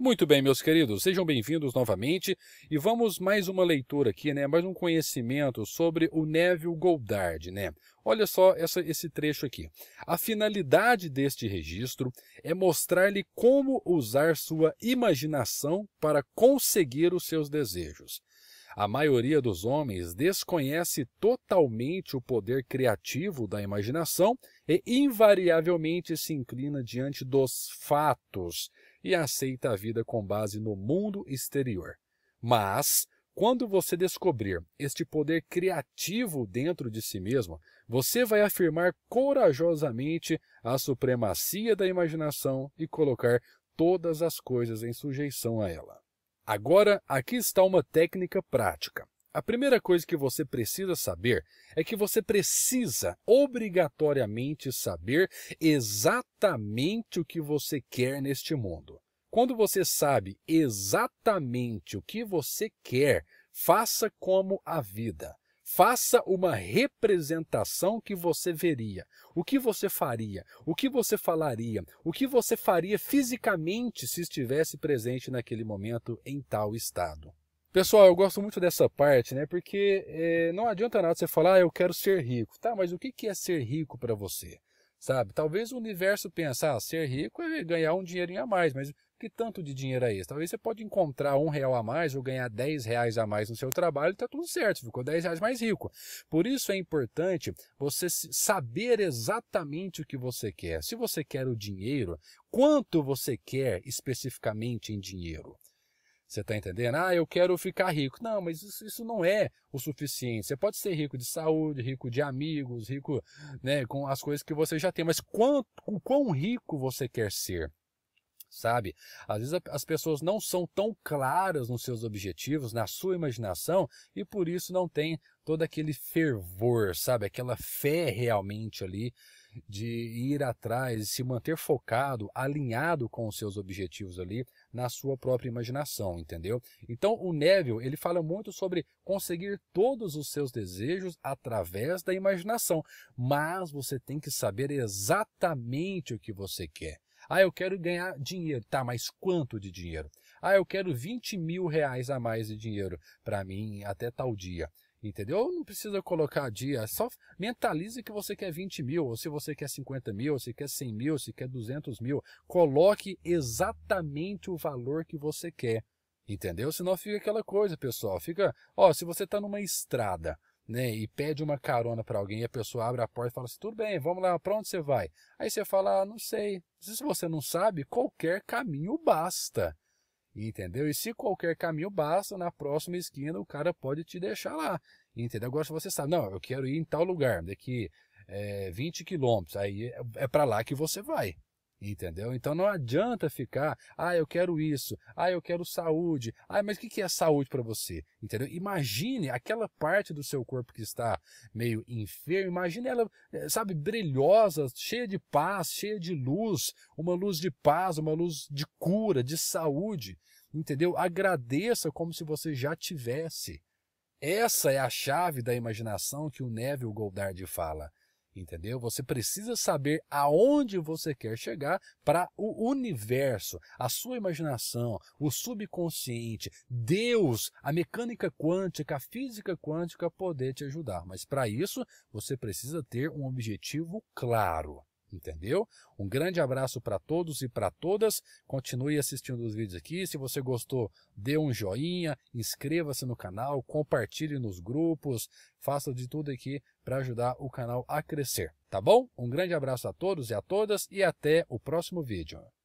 Muito bem, meus queridos, sejam bem-vindos novamente e vamos mais uma leitura aqui, né? Mais um conhecimento sobre o Neville Goldard né? Olha só essa, esse trecho aqui. A finalidade deste registro é mostrar-lhe como usar sua imaginação para conseguir os seus desejos. A maioria dos homens desconhece totalmente o poder criativo da imaginação e invariavelmente se inclina diante dos fatos, e aceita a vida com base no mundo exterior. Mas, quando você descobrir este poder criativo dentro de si mesmo, você vai afirmar corajosamente a supremacia da imaginação e colocar todas as coisas em sujeição a ela. Agora, aqui está uma técnica prática. A primeira coisa que você precisa saber é que você precisa obrigatoriamente saber exatamente o que você quer neste mundo. Quando você sabe exatamente o que você quer, faça como a vida. Faça uma representação que você veria, o que você faria, o que você falaria, o que você faria fisicamente se estivesse presente naquele momento em tal estado. Pessoal, eu gosto muito dessa parte, né? Porque é, não adianta nada você falar, ah, eu quero ser rico. Tá, mas o que é ser rico para você? Sabe? Talvez o universo pense, ah, ser rico é ganhar um dinheirinho a mais, mas que tanto de dinheiro é esse? Talvez você pode encontrar um real a mais ou ganhar 10 reais a mais no seu trabalho e tá tudo certo, ficou 10 reais mais rico. Por isso é importante você saber exatamente o que você quer. Se você quer o dinheiro, quanto você quer especificamente em dinheiro? Você está entendendo? Ah, eu quero ficar rico. Não, mas isso, isso, não é o suficiente. Você pode ser rico de saúde, rico de amigos, rico né, com as coisas que você já tem, mas quanto, o quão rico você quer ser? Sabe? Às vezes as pessoas não são tão claras nos seus objetivos, na sua imaginação, e por isso não tem todo aquele fervor, sabe? Aquela fé realmente ali de ir atrás, se manter focado, alinhado com os seus objetivos ali na sua própria imaginação, entendeu? Então o Neville ele fala muito sobre conseguir todos os seus desejos através da imaginação, mas você tem que saber exatamente o que você quer. Ah, eu quero ganhar dinheiro. Tá, mas quanto de dinheiro? Ah, eu quero 20 mil reais a mais de dinheiro para mim até tal dia. Entendeu? Não precisa colocar dia, é só mentalize que você quer 20 mil, ou se você quer 50 mil, ou se quer 100 mil, ou se quer 200 mil. Coloque exatamente o valor que você quer, entendeu? Senão fica aquela coisa, pessoal, fica... Ó, se você está numa estrada, né, e pede uma carona para alguém, e a pessoa abre a porta e fala assim, tudo bem, vamos lá, para onde você vai? Aí você fala, ah, não sei. Se você não sabe, qualquer caminho basta entendeu? E se qualquer caminho basta, na próxima esquina o cara pode te deixar lá, entendeu? Agora se você sabe, não, eu quero ir em tal lugar, daqui é, eh, 20 quilômetros, aí é, é para lá que você vai, Entendeu? Então não adianta ficar, ah, eu quero isso, ah, eu quero saúde, ah, mas o que é saúde para você? Entendeu? Imagine aquela parte do seu corpo que está meio enfermo, imagine ela, eh, sabe, brilhosa, cheia de paz, cheia de luz, uma luz de paz, uma luz de cura, de saúde, entendeu? Agradeça como se você já tivesse. Essa é a chave da imaginação que o Neville Goddard fala entendeu? Você precisa saber aonde você quer chegar para o universo, a sua imaginação, o subconsciente, Deus, a mecânica quântica, a física quântica poder te ajudar. Mas para isso, você precisa ter um objetivo claro. Entendeu? Um grande abraço para todos e para todas. Continue assistindo os vídeos aqui. Se você gostou, dê um joinha, inscreva-se no canal, compartilhe nos grupos, faça de tudo aqui para ajudar o canal a crescer. Tá bom? Um grande abraço a todos e a todas e até o próximo vídeo.